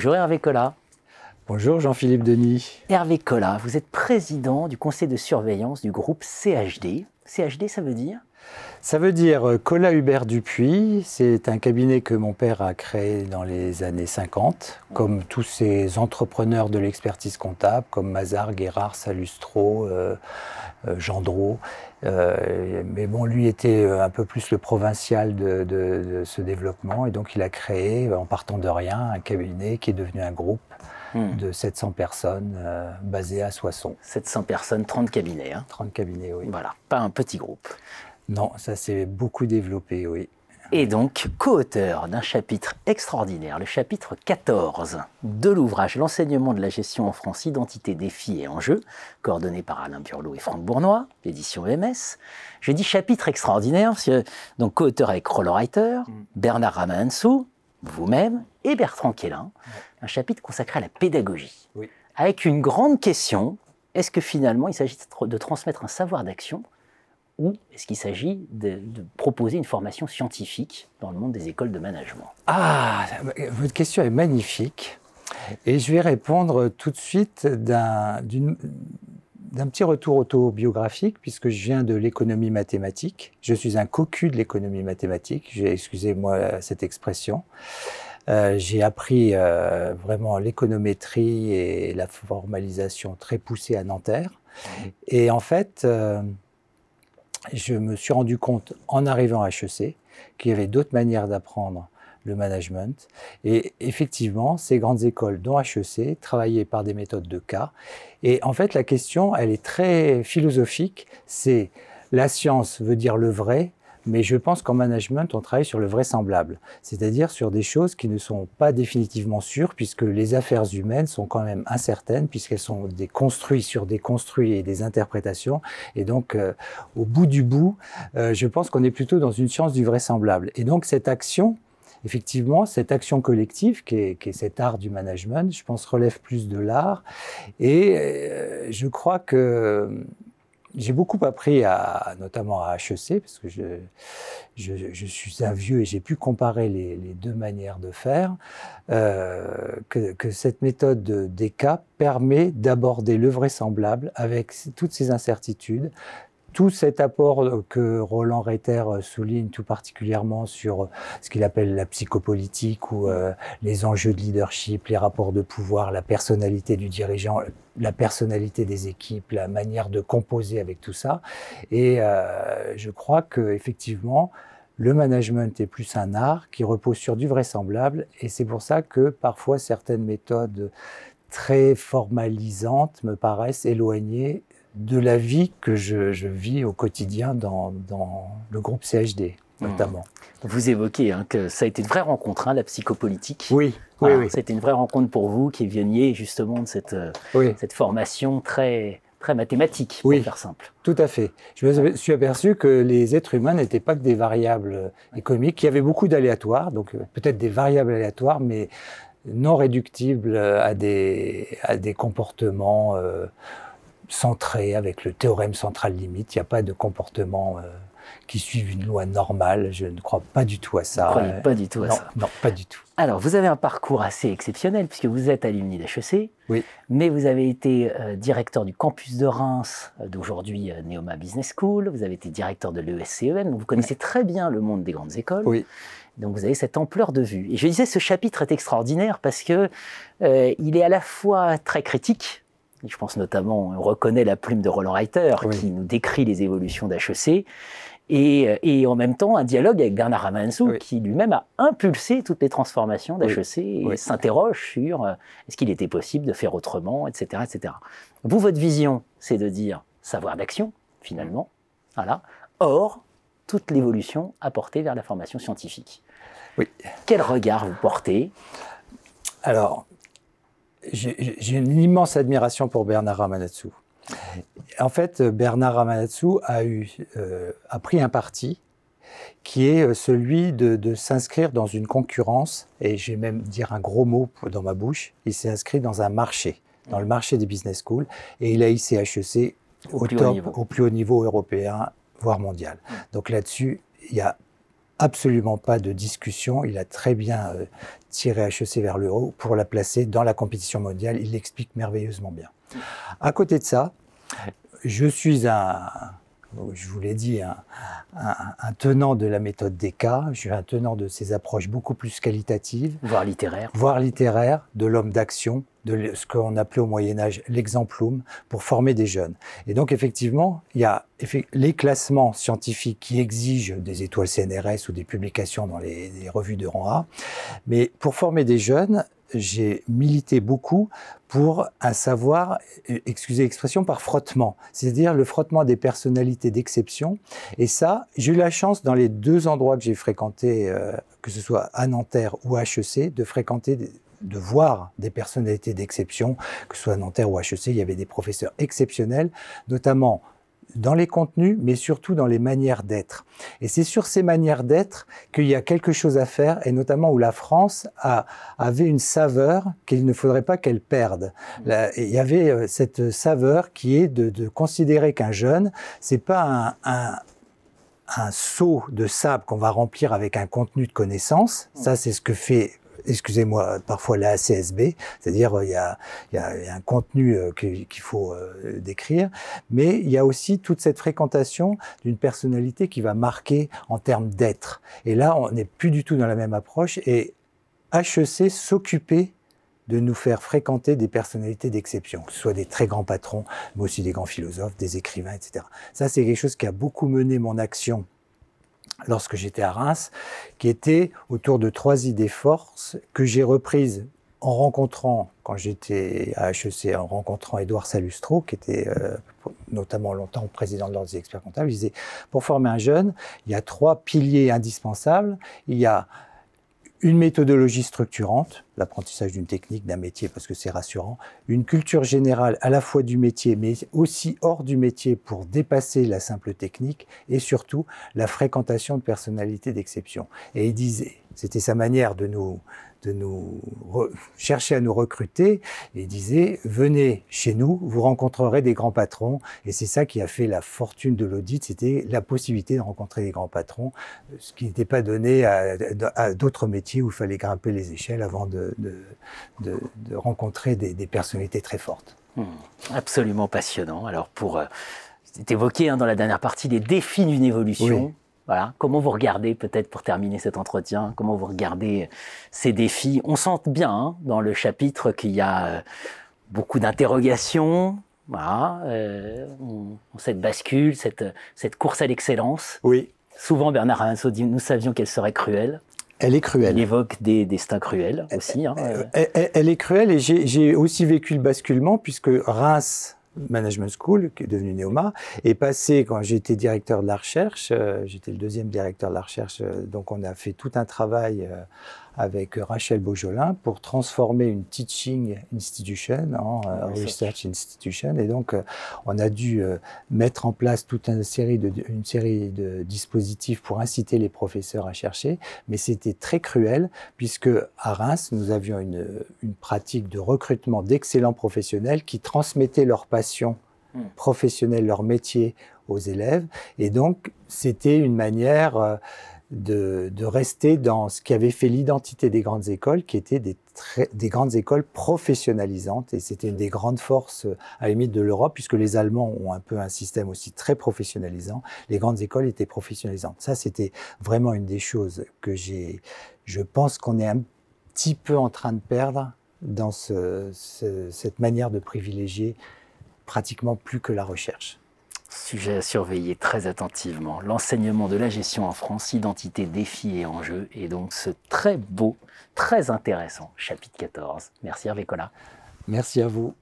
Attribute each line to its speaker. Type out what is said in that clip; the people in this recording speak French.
Speaker 1: Bonjour Hervé Collat. Bonjour Jean-Philippe Denis. Hervé Collat, vous êtes président du conseil de surveillance du groupe CHD. CHD, ça veut dire
Speaker 2: ça veut dire euh, Cola Hubert Dupuis, c'est un cabinet que mon père a créé dans les années 50, comme tous ces entrepreneurs de l'expertise comptable, comme Mazar, Guérard, Salustro, euh, euh, euh mais bon, lui était un peu plus le provincial de, ce développement, et donc il a créé, en partant de rien, un cabinet qui est devenu un groupe hmm. de 700 personnes basé à Soissons. 700 personnes, 30 cabinets. 30 hein. cabinets, oui. Voilà, pas un petit groupe. Non, ça s'est beaucoup développé, oui. Et donc,
Speaker 1: co-auteur d'un chapitre extraordinaire, le chapitre 14 de l'ouvrage L'enseignement de la gestion en France, identité, défis et enjeux, coordonné par Alain Burlot et Franck Bournois, édition EMS. Je dis chapitre extraordinaire, donc co-auteur avec Roller Reiter, mm. Bernard Ramansou, vous-même et Bertrand Quélin, un chapitre consacré à la pédagogie, avec une grande question est-ce que finalement il s'agit de transmettre un savoir d'action ou est-ce qu'il s'agit de, proposer une formation scientifique dans le monde des écoles de management
Speaker 2: Ah, votre question est magnifique. Et je vais répondre tout de suite d'un petit retour autobiographique, puisque je viens de l'économie mathématique. Je suis un cocu de l'économie mathématique, excusez-moi cette expression. Euh, j'ai appris euh, vraiment l'économétrie et la formalisation très poussée à Nanterre. Et en fait, euh, je me suis rendu compte en arrivant à HEC qu'il y avait d'autres manières d'apprendre le management. Et effectivement, ces grandes écoles, dont HEC, travaillaient par des méthodes de cas. Et en fait, la question, elle est très philosophique. C'est la science veut dire le vrai mais je pense qu'en management, on travaille sur le vraisemblable, c'est-à-dire sur des choses qui ne sont pas définitivement sûres, puisque les affaires humaines sont quand même incertaines, puisqu'elles sont des construits sur des construits et des interprétations. Et donc, euh, au bout du bout, euh, je pense qu'on est plutôt dans une science du vraisemblable. Et donc, cette action, effectivement, cette action collective, qui est, cet art du management, je pense relève plus de l'art. Et euh, je crois que j'ai beaucoup appris, à, notamment à HEC, parce que je, je, suis un vieux et j'ai pu comparer les, deux manières de faire, euh, que, que, cette méthode des cas permet d'aborder le vraisemblable avec toutes ces incertitudes, tout cet apport euh, que Roland Reiter euh, souligne tout particulièrement sur euh, ce qu'il appelle la psychopolitique ou les enjeux de leadership, les rapports de pouvoir, la personnalité du dirigeant, la personnalité des équipes, la manière de composer avec tout ça. Et je crois que effectivement, le management est plus un art qui repose sur du vraisemblable. Et c'est pour ça que parfois certaines méthodes très formalisantes me paraissent éloignées de la vie que je, vis au quotidien dans, le groupe CHD hmm. notamment.
Speaker 1: Vous évoquez hein, que ça a été une vraie rencontre, hein, la psychopolitique. Oui, une vraie rencontre pour vous qui veniez
Speaker 2: justement de euh, cette, formation très, très mathématique, pour faire simple. Tout à fait. Je me suis aperçu que les êtres humains n'étaient pas que des variables économiques, il y avait beaucoup d'aléatoires, donc euh, peut-être des variables aléatoires, mais non réductibles à des, comportements. Euh, centré avec le théorème central limite. Il n'y a pas de comportement euh, qui suive une loi normale. Je ne crois pas du tout à ça. Vous croyez pas du tout à ça Non, pas du tout. Alors, vous avez un parcours assez exceptionnel puisque vous êtes alumni d'HEC.
Speaker 1: Oui. Mais vous avez été euh, directeur du campus de Reims, euh, d'aujourd'hui Neoma Business School. Vous avez été directeur de l'ESCEN. Donc, vous connaissez très bien le monde des grandes écoles. Oui. Donc vous avez cette ampleur de vue. Et je disais, ce chapitre est extraordinaire parce que il est à la fois très critique, je pense notamment, on reconnaît la plume de Roland Reiter qui nous décrit les évolutions d'HEC. Euh, et, en même temps, un dialogue avec Bernard Ramansou qui lui-même a impulsé toutes les transformations d'HEC et s'interroge sur euh, est-ce qu'il était possible de faire autrement, etc. etc. Vous, votre vision, c'est de dire savoir d'action, finalement. Voilà. Or, toute l'évolution apportée vers la formation scientifique.
Speaker 2: Oui. Quel regard vous portez Alors, j'ai une immense admiration pour Bernard Ramanatsu. En fait, euh, Bernard Ramanatsu a, eu, euh, a pris un parti qui est euh, celui de, s'inscrire dans une concurrence, et j'ai même dire un gros mot dans ma bouche, il s'est inscrit dans un marché, dans le marché des business schools, et il a eu HEC au, au, plus, top, au plus haut niveau européen, voire mondial. Donc là-dessus, il y a absolument pas de discussion. Il a très bien euh, tiré HEC vers le haut pour la placer dans la compétition mondiale. Il l'explique merveilleusement bien. À côté de ça, je suis un, je vous l'ai dit, un, tenant de la méthode des cas, un tenant de ces approches beaucoup plus qualitatives. Voire littéraires. Voire littéraires, de l'homme d'action, de ce qu'on appelait au Moyen-Âge l'exemplum, pour former des jeunes. Et donc, effectivement, il y a les classements scientifiques qui exigent des étoiles CNRS ou des publications dans les, les revues de rang A. Mais pour former des jeunes, j'ai milité beaucoup pour un savoir, euh, excusez l'expression, par frottement, c'est-à-dire le frottement des personnalités d'exception. Et ça, j'ai eu la chance dans les deux endroits que j'ai fréquentés, euh, que ce soit à Nanterre ou à HEC, de fréquenter de voir des personnalités d'exception, que ce soit à Nanterre ou à HEC, il y avait des professeurs exceptionnels, notamment dans les contenus, mais surtout dans les manières d'être. Et c'est sur ces manières d'être qu'il y a quelque chose à faire, et notamment où la France avait une saveur qu'il ne faudrait pas qu'elle perde. Mmh. il y avait euh, cette saveur qui est de, considérer qu'un jeune, n'est pas un, un seau de sable qu'on va remplir avec un contenu de connaissances. Mmh. Ça, c'est ce que fait excusez-moi, parfois la CSB, c'est-à-dire euh, il y, a, un contenu euh, qu'il faut euh, décrire, mais il y a aussi toute cette fréquentation d'une personnalité qui va marquer en termes d'être. Et là, on n'est plus du tout dans la même approche et HEC s'occuper de nous faire fréquenter des personnalités d'exception, que ce soit des très grands patrons, mais aussi des grands philosophes, des écrivains, etc. Ça, c'est quelque chose qui a beaucoup mené mon action lorsque j'étais à Reims, qui était autour de trois idées forces que j'ai reprises en rencontrant, quand j'étais à HEC, en rencontrant Édouard Salustreau, qui était euh, notamment longtemps président de l'Ordre des experts comptables, il disait, pour former un jeune, il y a trois piliers indispensables. Il y a une méthodologie structurante, l'apprentissage d'une technique, d'un métier, parce que c'est rassurant, une culture générale à la fois du métier, mais aussi hors du métier pour dépasser la simple technique, et surtout la fréquentation de personnalités d'exception. Et il disait, c'était sa manière de nous, de nous chercher à nous recruter et disait venez chez nous, vous rencontrerez des grands patrons et c'est ça qui a fait la fortune de l'audit, c'était la possibilité de rencontrer des grands patrons, ce qui n'était pas donné à, d'autres métiers où il fallait grimper les échelles avant de, rencontrer des, personnalités très fortes. Hmm.
Speaker 1: absolument passionnant. Alors pour euh, évoqué hein, dans la dernière partie les défis d'une évolution. Comment vous regardez, peut-être pour terminer cet entretien, comment vous regardez euh, ces défis On sent bien hein, dans le chapitre qu'il y a euh, beaucoup d'interrogations, euh, on, cette bascule, cette, cette course à l'excellence. Oui. Souvent, Bernard Amanso dit Nous savions qu'elle serait cruelle.
Speaker 2: Elle est cruelle. Il évoque des destins cruels aussi. Hein, elle, est cruelle et j'ai aussi vécu le basculement puisque Reims Management School, qui est devenu Neoma, est passé quand j'étais directeur de la recherche. Euh, j'étais le deuxième directeur de la recherche, euh, donc on a fait tout un travail euh, avec euh, Rachel Beaujolin pour transformer une teaching institution en euh, ah, research institution. Et donc, euh, on a dû mettre en place toute une série, de, série de dispositifs pour inciter les professeurs à chercher. Mais c'était très cruel puisque à Reims, nous avions une, pratique de recrutement d'excellents professionnels qui transmettaient leur passion hmm. professionnelle, leur métier aux élèves. Et donc, c'était une manière de, rester dans ce qui avait fait l'identité des grandes écoles, qui étaient des, grandes écoles professionnalisantes. Et c'était une des grandes forces, euh, à la limite, de l'Europe, puisque les Allemands ont un peu un système aussi très professionnalisant. Les grandes écoles étaient professionnalisantes. Ça, c'était vraiment une des choses que j'ai. Je pense qu'on est un petit peu en train de perdre dans cette manière de privilégier pratiquement plus que la recherche.
Speaker 1: Sujet à surveiller très attentivement. L'enseignement de la gestion en France, identité, défis et enjeux. Et donc ce très beau, très intéressant chapitre 14. Merci Hervé Collat. Merci à vous.